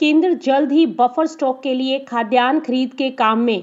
केंद्र जल्द ही buffer stock के लिए खाद्यान्न खरीद के काम में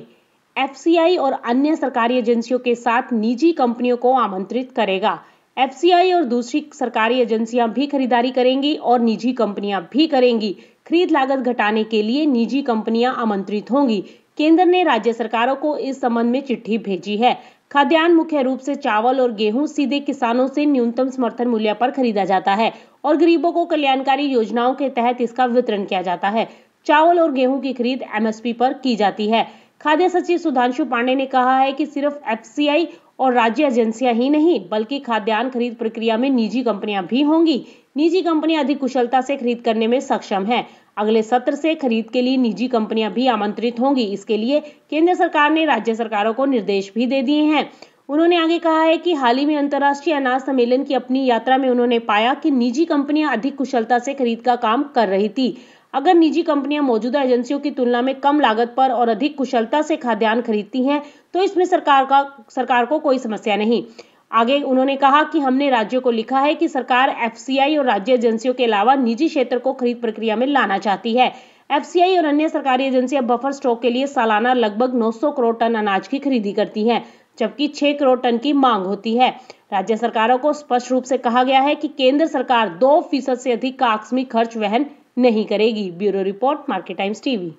एफसीआई और अन्य सरकारी एजेंसियों के साथ निजी कंपनियों को आमंत्रित करेगा एफसीआई और दूसरी सरकारी एजेंसियां भी खरीदारी करेंगी और निजी कंपनियां भी करेंगी खरीद लागत घटाने के लिए निजी कंपनियां आमंत्रित होंगी केंद्र ने राज्य सरकारों को इस संबंध में चिट्ठी भेजी है खाद्यान्न मुख्य रूप से चावल और गेहूं सीधे किसानों से न्यूनतम समर्थन मूल्य पर खरीदा जाता है और गरीबों को कल्याणकारी योजनाओं के तहत इसका वितरण किया जाता है चावल और गेहूं की खरीद एमएसपी पर की जाती है खाद्य सचिव सुधांशु पांडे ने कहा है कि सिर्फ एफसीआई और राज्य एजेंसियां ही नहीं बल्कि खाद्यान्न खरीद प्रक्रिया में निजी कंपनियां भी होंगी निजी कंपनियां अधिक कुशलता से खरीद करने में सक्षम है अगले सत्र से खरीद के लिए निजी कंपनियां भी आमंत्रित होंगी इसके लिए केंद्र सरकार ने राज्य सरकारों को निर्देश भी दे दिए हैं उन्होंने आगे कहा है कि हाल ही में अंतर्राष्ट्रीय अनाज सम्मेलन की अपनी यात्रा में उन्होंने पाया कि निजी कंपनियां अधिक कुशलता से खरीद का काम कर रही थी अगर निजी कंपनियां मौजूदा एजेंसियों की तुलना में कम लागत पर और अधिक कुशलता से खाद्यान्न खरीदती हैं तो इसमें सरकार का सरकार को कोई समस्या नहीं आगे उन्होंने कहा कि हमने राज्यों को लिखा है कि सरकार एफसीआई और राज्य एजेंसियों के अलावा निजी क्षेत्र को खरीद प्रक्रिया में लाना चाहती है एफसीआई और अन्य सरकारी एजेंसियां बफर स्टॉक के लिए सालाना लगभग 900 करोड़ टन अनाज की खरीदी करती हैं जबकि 6 करोड़ टन की मांग होती है राज्य सरकारों को स्पष्ट रूप से कहा गया है कि केंद्र सरकार दो फीसद से अधिक का आकस्मिक खर्च वहन नहीं करेगी bureau report Market Times TV